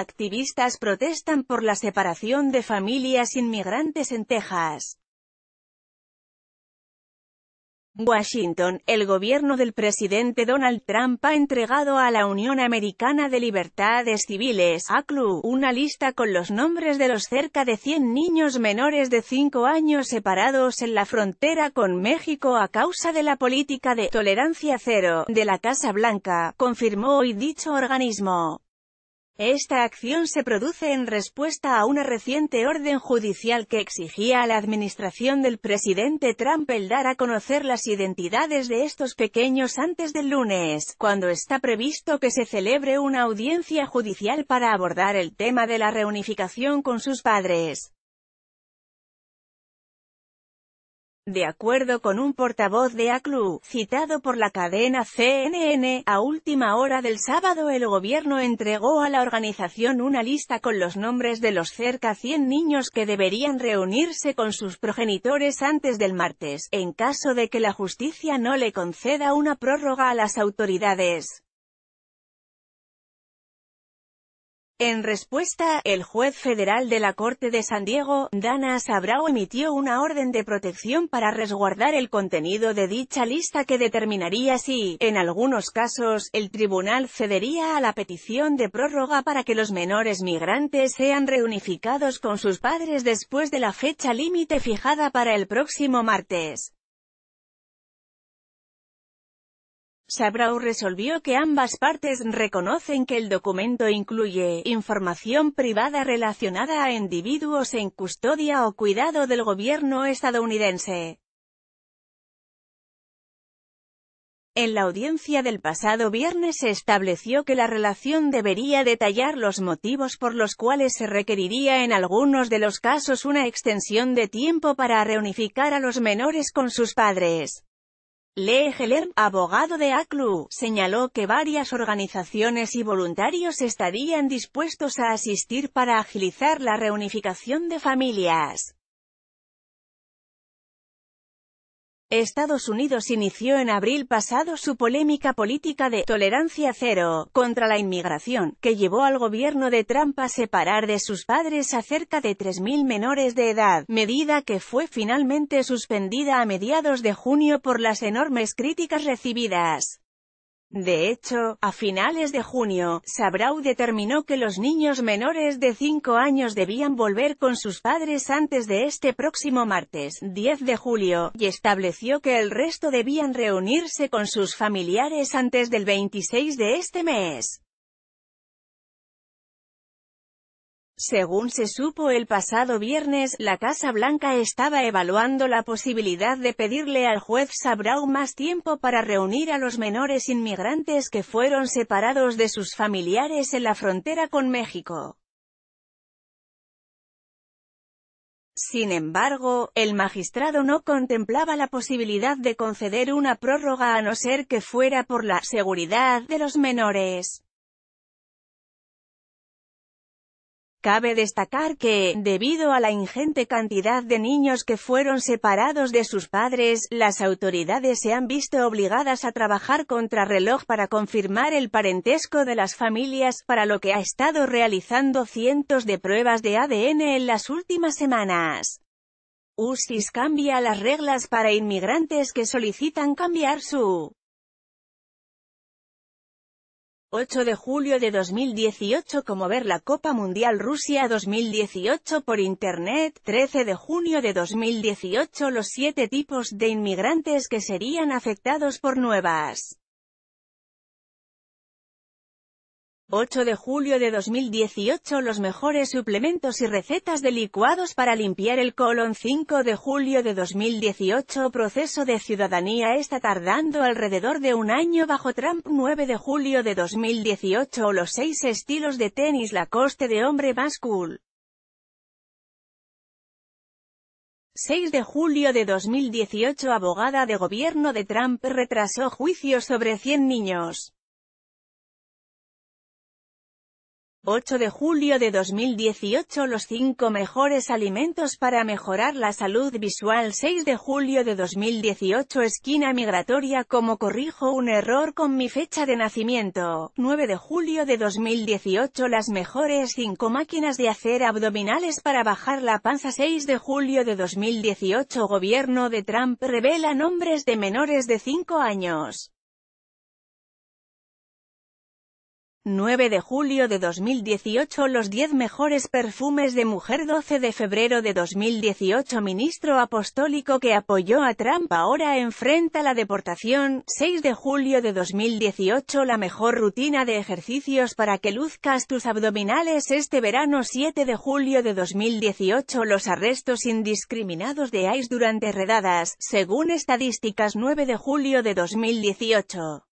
Activistas protestan por la separación de familias inmigrantes en Texas. Washington, el gobierno del presidente Donald Trump ha entregado a la Unión Americana de Libertades Civiles, ACLU, una lista con los nombres de los cerca de 100 niños menores de 5 años separados en la frontera con México a causa de la política de «tolerancia cero» de la Casa Blanca, confirmó hoy dicho organismo. Esta acción se produce en respuesta a una reciente orden judicial que exigía a la administración del presidente Trump el dar a conocer las identidades de estos pequeños antes del lunes, cuando está previsto que se celebre una audiencia judicial para abordar el tema de la reunificación con sus padres. De acuerdo con un portavoz de ACLU, citado por la cadena CNN, a última hora del sábado el gobierno entregó a la organización una lista con los nombres de los cerca 100 niños que deberían reunirse con sus progenitores antes del martes, en caso de que la justicia no le conceda una prórroga a las autoridades. En respuesta, el juez federal de la Corte de San Diego, Dana Sabrao emitió una orden de protección para resguardar el contenido de dicha lista que determinaría si, en algunos casos, el tribunal cedería a la petición de prórroga para que los menores migrantes sean reunificados con sus padres después de la fecha límite fijada para el próximo martes. Sabrau resolvió que ambas partes reconocen que el documento incluye información privada relacionada a individuos en custodia o cuidado del gobierno estadounidense. En la audiencia del pasado viernes se estableció que la relación debería detallar los motivos por los cuales se requeriría en algunos de los casos una extensión de tiempo para reunificar a los menores con sus padres. Lee Heller, abogado de ACLU, señaló que varias organizaciones y voluntarios estarían dispuestos a asistir para agilizar la reunificación de familias. Estados Unidos inició en abril pasado su polémica política de «tolerancia cero» contra la inmigración, que llevó al gobierno de Trump a separar de sus padres a cerca de 3.000 menores de edad, medida que fue finalmente suspendida a mediados de junio por las enormes críticas recibidas. De hecho, a finales de junio, Sabrau determinó que los niños menores de 5 años debían volver con sus padres antes de este próximo martes, 10 de julio, y estableció que el resto debían reunirse con sus familiares antes del 26 de este mes. Según se supo el pasado viernes, la Casa Blanca estaba evaluando la posibilidad de pedirle al juez Sabrau más tiempo para reunir a los menores inmigrantes que fueron separados de sus familiares en la frontera con México. Sin embargo, el magistrado no contemplaba la posibilidad de conceder una prórroga a no ser que fuera por la seguridad de los menores. Cabe destacar que, debido a la ingente cantidad de niños que fueron separados de sus padres, las autoridades se han visto obligadas a trabajar contra reloj para confirmar el parentesco de las familias, para lo que ha estado realizando cientos de pruebas de ADN en las últimas semanas. USIS cambia las reglas para inmigrantes que solicitan cambiar su 8 de julio de 2018 como ver la Copa Mundial Rusia 2018 por Internet, 13 de junio de 2018 los siete tipos de inmigrantes que serían afectados por nuevas 8 de julio de 2018 Los mejores suplementos y recetas de licuados para limpiar el colon 5 de julio de 2018 Proceso de ciudadanía está tardando alrededor de un año bajo Trump 9 de julio de 2018 Los seis estilos de tenis La coste de hombre más cool 6 de julio de 2018 Abogada de gobierno de Trump retrasó juicio sobre 100 niños 8 de julio de 2018 Los 5 mejores alimentos para mejorar la salud visual 6 de julio de 2018 Esquina migratoria Como corrijo un error con mi fecha de nacimiento 9 de julio de 2018 Las mejores 5 máquinas de hacer abdominales para bajar la panza 6 de julio de 2018 Gobierno de Trump revela nombres de menores de 5 años 9 de julio de 2018 Los 10 mejores perfumes de mujer 12 de febrero de 2018 Ministro apostólico que apoyó a Trump ahora enfrenta la deportación 6 de julio de 2018 La mejor rutina de ejercicios para que luzcas tus abdominales este verano 7 de julio de 2018 Los arrestos indiscriminados de ICE durante redadas, según estadísticas 9 de julio de 2018